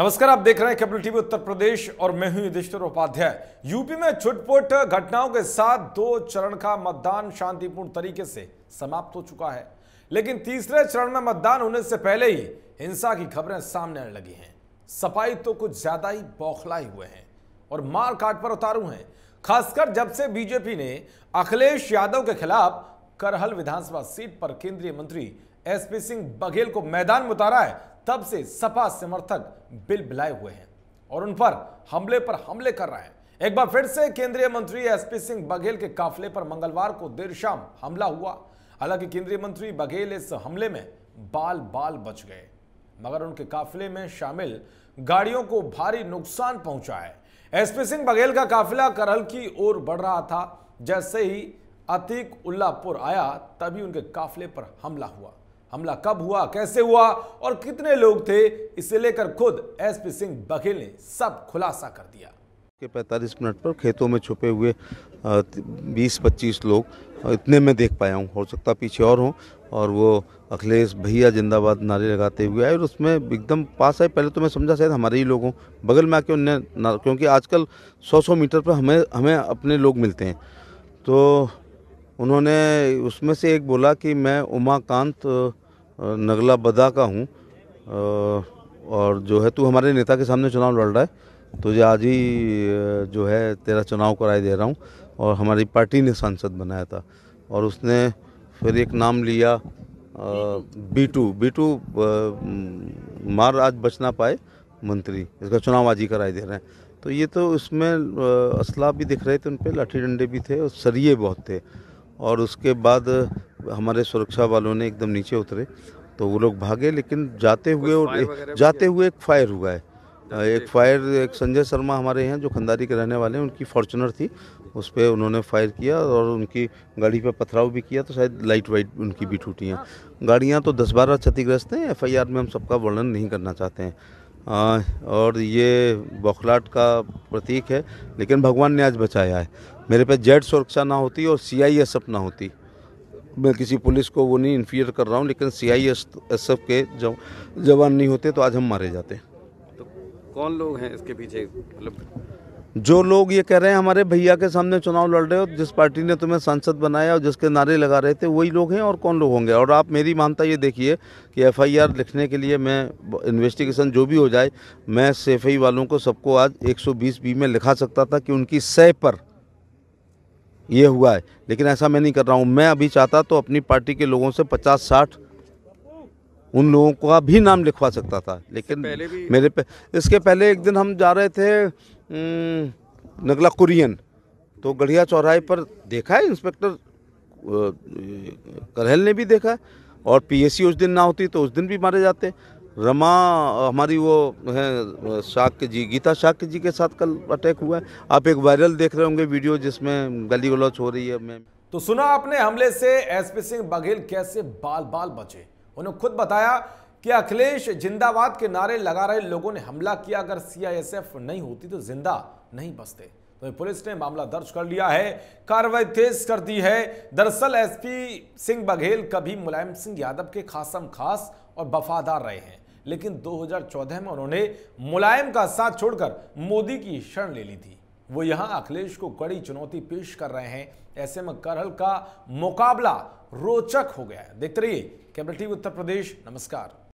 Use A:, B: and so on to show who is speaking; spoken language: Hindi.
A: नमस्कार आप देख रहे हैं कैपिटल टीवी उत्तर प्रदेश और मैं हूं युधिष्ठर उपाध्याय यूपी में छुटपुट घटनाओं के साथ दो चरण का मतदान शांतिपूर्ण तरीके से समाप्त हो चुका है लेकिन तीसरे चरण में मतदान होने से पहले ही हिंसा की खबरें सामने आने लगी हैं सफाई तो कुछ ज्यादा ही बौखलाए हुए हैं और मार काट पर उतारू हैं खासकर जब से बीजेपी ने अखिलेश यादव के खिलाफ करहल विधानसभा सीट पर केंद्रीय मंत्री एसपी सिंह बघेल को मैदान में उतारा है तब से सपा समर्थक बिल बिलाए हुए हैं और उन पर हमले पर हमले कर रहे हैं एक बार फिर से केंद्रीय मंत्री एसपी सिंह बघेल के काफले पर मंगलवार को देर शाम हमला हुआ हालांकि केंद्रीय मंत्री बघेल इस हमले में बाल बाल बच गए मगर उनके काफिले में शामिल गाड़ियों को भारी नुकसान पहुंचा है एसपी सिंह बघेल का काफिला करहल की ओर बढ़ रहा था जैसे ही अतीक उल्लापुर आया तभी उनके काफिले पर हमला हुआ हमला कब हुआ कैसे हुआ और कितने लोग थे इसे लेकर खुद एसपी सिंह बघेल ने सब खुलासा कर
B: दिया के 45 मिनट पर खेतों में छुपे हुए 20-25 लोग इतने में देख पाया हूँ हो सकता पीछे और हों और वो अखिलेश भैया जिंदाबाद नारे लगाते हुए आए और उसमें एकदम पास आए पहले तो मैं समझा शायद हमारे ही लोगों बगल में आके उनने क्योंकि आजकल 100-100 मीटर पर हमें हमें अपने लोग मिलते हैं तो उन्होंने उसमें से एक बोला कि मैं उमाकांत नगला बदा का हूँ और जो है तू हमारे नेता के सामने चुनाव लड़ रहा है तुझे आज ही जो है तेरा चुनाव कराई दे रहा हूँ और हमारी पार्टी ने सांसद बनाया था और उसने फिर एक नाम लिया बीटू बीटू मार आज बच ना पाए मंत्री इसका चुनाव आज ही कराई दे रहे हैं तो ये तो उसमें असला भी दिख रहे थे उन पर लाठी डंडे भी थे और सरिये बहुत थे और उसके बाद हमारे सुरक्षा वालों ने एकदम नीचे उतरे तो वो लोग भागे लेकिन जाते हुए और जाते हुए एक फायर हुआ है अच्छा, एक फायर एक संजय शर्मा हमारे यहाँ जो खंदारी के रहने वाले हैं उनकी फॉर्चुनर थी उस पर उन्होंने फायर किया और उनकी गाड़ी पर पथराव भी किया तो शायद लाइट वाइट उनकी भी टूटी हैं गाड़ियाँ तो दस बारह क्षतिग्रस्त हैं एफ में हम सबका वर्णन नहीं करना चाहते हैं आ, और ये बौखलाट का प्रतीक है लेकिन भगवान ने आज बचाया है मेरे पे जेड सुरक्षा ना होती और सी आई एस एफ ना होती मैं किसी पुलिस को वो नहीं इन्फियर कर रहा हूँ लेकिन सी आई एस एफ के जव, जवान नहीं होते तो आज हम मारे जाते तो कौन लोग हैं इसके पीछे मतलब जो लोग ये कह रहे हैं हमारे भैया के सामने चुनाव लड़ रहे हो जिस पार्टी ने तुम्हें सांसद बनाया और जिसके नारे लगा रहे थे वही लोग हैं और कौन लोग होंगे और आप मेरी मानता ये देखिए कि एफआईआर लिखने के लिए मैं इन्वेस्टिगेशन जो भी हो जाए मैं सेफई वालों को सबको आज 120 बी में लिखा सकता था कि उनकी सह पर ये हुआ है लेकिन ऐसा मैं नहीं कर रहा हूँ मैं अभी चाहता तो अपनी पार्टी के लोगों से पचास साठ उन लोगों का भी नाम लिखवा सकता था लेकिन पहले मेरे पे इसके पहले एक दिन हम जा रहे थे नगला कुरियन तो गढ़िया चौराहे पर देखा है इंस्पेक्टर करहल ने भी देखा और पीएससी उस दिन ना होती तो उस दिन भी मारे जाते रमा हमारी वो है शाक्य जी गीता शाक्य जी के साथ कल अटैक हुआ है आप एक वायरल देख रहे होंगे वीडियो जिसमें गली गलौच हो रही है मैम तो
A: सुना आपने हमले से एसपी सिंह बघेल कैसे बाल बाल बचे उन्होंने खुद बताया कि अखिलेश जिंदाबाद के नारे लगा रहे लोगों ने हमला किया अगर सीआईएसएफ नहीं होती तो जिंदा नहीं बचते तो पुलिस ने मामला दर्ज कर लिया है कार्रवाई तेज कर दी है दरअसल एसपी सिंह बघेल कभी मुलायम सिंह यादव के खासम खास और वफादार रहे हैं लेकिन 2014 में उन्होंने मुलायम का साथ छोड़कर मोदी की शरण ले ली थी वो यहां अखिलेश को कड़ी चुनौती पेश कर रहे हैं ऐसे में करहल का मुकाबला रोचक हो गया है देखते रहिए कैमरा टीवी उत्तर प्रदेश नमस्कार